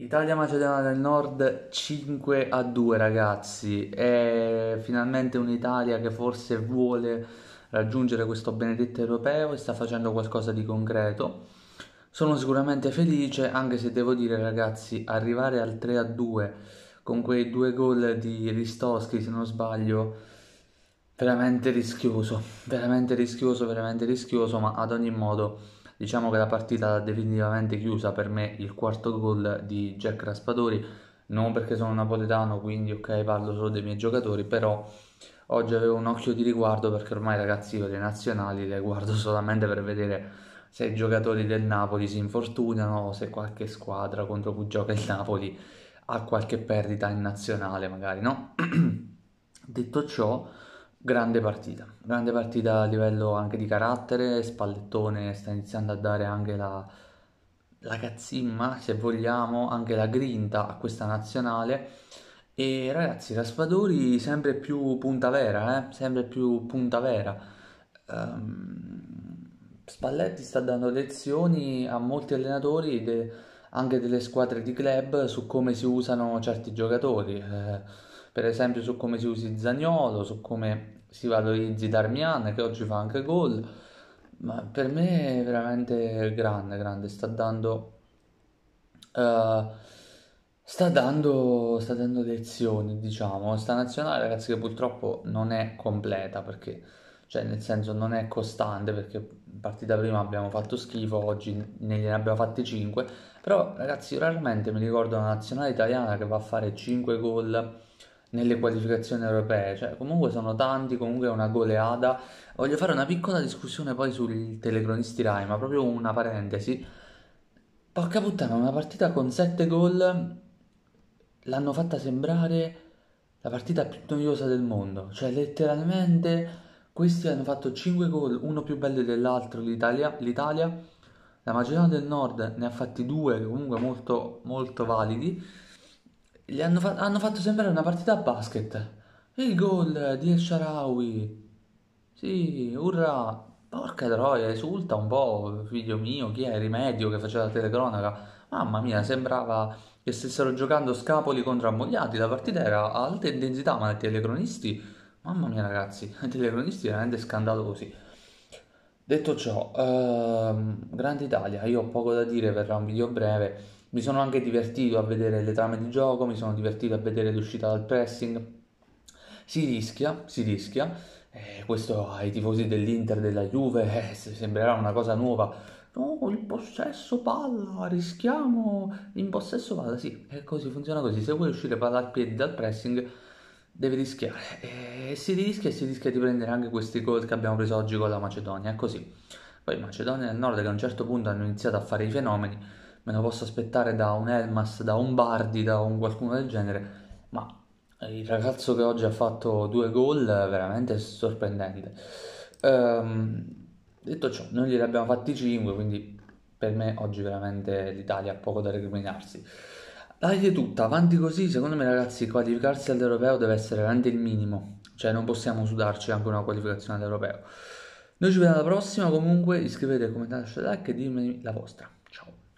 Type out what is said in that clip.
Italia-Macedonia del Nord 5 a 2 ragazzi, è finalmente un'Italia che forse vuole raggiungere questo benedetto europeo e sta facendo qualcosa di concreto. Sono sicuramente felice anche se devo dire ragazzi arrivare al 3 a 2 con quei due gol di Ristoschi se non sbaglio veramente rischioso, veramente rischioso, veramente rischioso ma ad ogni modo Diciamo che la partita l'ha definitivamente chiusa per me il quarto gol di Jack Raspadori, non perché sono napoletano, quindi ok parlo solo dei miei giocatori, però oggi avevo un occhio di riguardo perché ormai ragazzi io le nazionali le guardo solamente per vedere se i giocatori del Napoli si infortunano o se qualche squadra contro cui gioca il Napoli ha qualche perdita in nazionale magari, no? Detto ciò, Grande partita, grande partita a livello anche di carattere, Spallettone sta iniziando a dare anche la, la cazzimma, se vogliamo, anche la grinta a questa nazionale. E ragazzi, Raspadori sempre più punta vera, eh? sempre più punta vera. Um, Spalletti sta dando lezioni a molti allenatori, de, anche delle squadre di club, su come si usano certi giocatori. Eh, per esempio su come si usi Zagnolo, su come si valorizzi Darmian che oggi fa anche gol, ma per me è veramente grande, grande, sta dando... Uh, sta dando, sta dando lezioni, diciamo. Sta nazionale, ragazzi, che purtroppo non è completa perché, cioè, nel senso, non è costante perché partita prima abbiamo fatto schifo, oggi ne, abbiamo fatti 5. Però, ragazzi, raramente mi ricordo una nazionale italiana che va a fare 5 gol nelle qualificazioni europee, cioè comunque sono tanti, comunque è una goleada. Voglio fare una piccola discussione poi sui telecronisti Rai, ma proprio una parentesi. Porca puttana, una partita con 7 gol l'hanno fatta sembrare la partita più noiosa del mondo, cioè letteralmente questi hanno fatto 5 gol, uno più bello dell'altro, l'Italia, l'Italia. la Macedonia del Nord ne ha fatti due comunque molto, molto validi gli hanno, fa- hanno fatto sembrare una partita a basket. Il gol di El Sharawi. Sì, urrà. Porca troia, esulta un po', figlio mio, chi è? il Rimedio che faceva la telecronaca. Mamma mia, sembrava che stessero giocando scapoli contro ammogliati. La partita era a alta intensità, ma i telecronisti, mamma mia ragazzi, i telecronisti veramente scandalosi. Detto ciò, ehm, grande Italia, io ho poco da dire, verrà un video breve. Mi sono anche divertito a vedere le trame di gioco, mi sono divertito a vedere l'uscita dal pressing. Si rischia, si rischia. Eh, questo ai tifosi dell'Inter, della Juve, eh, sembrerà una cosa nuova. No, il possesso palla, rischiamo in possesso palla. Sì, è così, funziona così. Se vuoi uscire palla al piede dal pressing, devi rischiare. E eh, si rischia e si rischia di prendere anche questi gol che abbiamo preso oggi con la Macedonia. È così. Poi i del nord che a un certo punto hanno iniziato a fare i fenomeni, me lo posso aspettare da un Elmas, da un Bardi, da un qualcuno del genere, ma il ragazzo che oggi ha fatto due gol veramente sorprendente. Ehm, detto ciò, noi gliene abbiamo fatti 5, quindi per me oggi veramente l'Italia ha poco da recriminarsi. è tutta, avanti così, secondo me ragazzi qualificarsi all'europeo deve essere veramente il minimo, cioè non possiamo sudarci anche una qualificazione all'europeo. Noi ci vediamo alla prossima, comunque iscrivetevi, commentate, lasciate like e ditemi la vostra. Ciao!